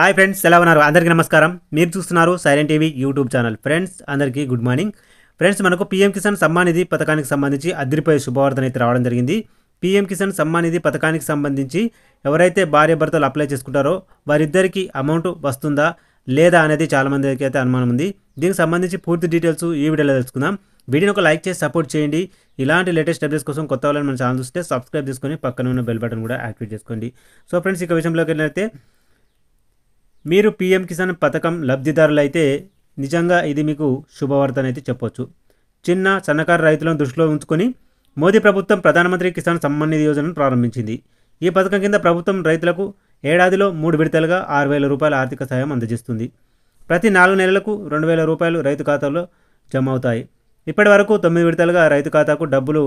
hi friends ఎలా ఉన్నారు అందరికీ నమస్కారం మీరు చూస్తున్నారు silent TV YouTube channel friends అందరికీ గుడ్ మార్నింగ్ ఫ్రెండ్స్ మనకు పీఎం కిసాన్ సమ్మాన్ నిధి పథకానికి సంబంధించి అదిరిపోయే శుభవార్తను అయితే రావడం జరిగింది పీఎం కిసాన్ సమ్మాన్ నిధి పథకానికి సంబంధించి ఎవరైతే భార్య భర్తలు అప్లై చేసుకుంటారో వారిద్దరికీ అమౌంట్ వస్తుందా లేదా అనేది చాలామందికి అయితే అనుమానం ఉంది దీనికి సంబంధించి పూర్తి డీటెయిల్స్ ఈ వీడియోలో తెలుసుకుందాం వీడియోని ఒక లైక్ చేసి సపోర్ట్ చేయండి ఇలాంటి లేటెస్ట్ అప్డేట్స్ కోసం కొత్త వాళ్ళని మన ఛానల్ చూస్తే సబ్స్క్రైబ్ చేసుకొని పక్కన ఉన్న బెల్ బటన్ కూడా యాక్టివేట్ చేసుకోండి సో ఫ్రెండ్స్ ఇక విషయంలోకి వెళ్ళినైతే మీరు పీఎం కిసాన్ పథకం లబ్ధిదారులైతే నిజంగా ఇది మీకు శుభవార్తనైతే చెప్పొచ్చు చిన్న సన్నకారు రైతులను దృష్టిలో ఉంచుకొని మోదీ ప్రభుత్వం ప్రధానమంత్రి కిసాన్ సమ్మాన్ నిధి యోజనను ప్రారంభించింది ఈ పథకం కింద ప్రభుత్వం రైతులకు ఏడాదిలో మూడు విడతలుగా ఆరు వేల రూపాయల ఆర్థిక సాయం అందజేస్తుంది ప్రతి నాలుగు నెలలకు రెండు వేల రూపాయలు రైతు ఖాతాలో జమ అవుతాయి ఇప్పటి వరకు తొమ్మిది విడతలుగా రైతు ఖాతాకు డబ్బులు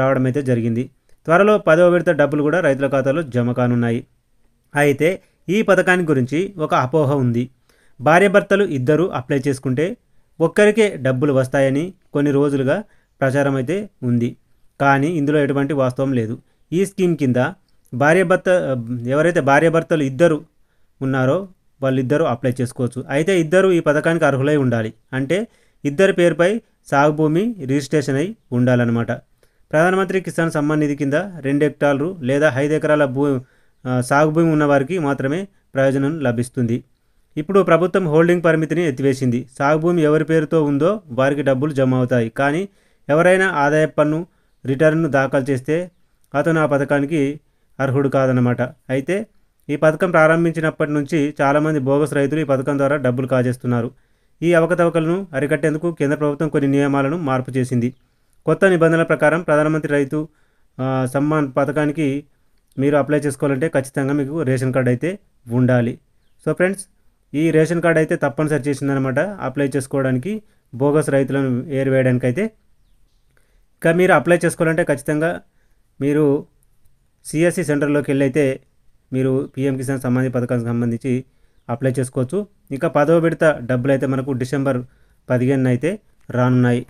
రావడం అయితే జరిగింది త్వరలో పదవ విడత డబ్బులు కూడా రైతుల ఖాతాలో జమ కానున్నాయి అయితే ఈ పథకాన్ని గురించి ఒక అపోహ ఉంది భార్యాభర్తలు ఇద్దరూ అప్లై చేసుకుంటే ఒక్కరికే డబ్బులు వస్తాయని కొన్ని రోజులుగా ప్రచారం అయితే ఉంది కానీ ఇందులో ఎటువంటి వాస్తవం లేదు ఈ స్కీమ్ కింద భార్యాభర్త ఎవరైతే భార్యాభర్తలు ఇద్దరు ఉన్నారో వాళ్ళిద్దరూ అప్లై చేసుకోవచ్చు అయితే ఇద్దరు ఈ పథకానికి అర్హులై ఉండాలి అంటే ఇద్దరి పేరుపై సాగు భూమి రిజిస్ట్రేషన్ అయి ఉండాలన్నమాట ప్రధానమంత్రి కిసాన్ సమ్మాన్ నిధి కింద రెండు హెక్టార్లు లేదా ఐదు ఎకరాల భూ సాగు భూమి ఉన్నవారికి మాత్రమే ప్రయోజనం లభిస్తుంది ఇప్పుడు ప్రభుత్వం హోల్డింగ్ పరిమితిని ఎత్తివేసింది సాగు భూమి ఎవరి పేరుతో ఉందో వారికి డబ్బులు జమ అవుతాయి కానీ ఎవరైనా ఆదాయ పన్ను రిటర్న్ను దాఖలు చేస్తే అతను ఆ పథకానికి అర్హుడు కాదనమాట అయితే ఈ పథకం ప్రారంభించినప్పటి నుంచి చాలామంది బోగస్ రైతులు ఈ పథకం ద్వారా డబ్బులు కాజేస్తున్నారు ఈ అవకతవకలను అరికట్టేందుకు కేంద్ర ప్రభుత్వం కొన్ని నియమాలను మార్పు చేసింది కొత్త నిబంధనల ప్రకారం ప్రధానమంత్రి రైతు సమ్మాన్ పథకానికి మీరు అప్లై చేసుకోవాలంటే ఖచ్చితంగా మీకు రేషన్ కార్డ్ అయితే ఉండాలి సో ఫ్రెండ్స్ ఈ రేషన్ కార్డ్ అయితే తప్పనిసరి చేసిందనమాట అప్లై చేసుకోవడానికి బోగస్ రైతులను ఏరివేయడానికి అయితే ఇంకా మీరు అప్లై చేసుకోవాలంటే ఖచ్చితంగా మీరు సిఎస్సి e సెంటర్లోకి వెళ్ళైతే మీరు పిఎం కిసాన్ సంబంధి పథకానికి సంబంధించి అప్లై చేసుకోవచ్చు ఇంకా పదవ విడత డబ్బులు అయితే మనకు డిసెంబర్ పదిహేను అయితే రానున్నాయి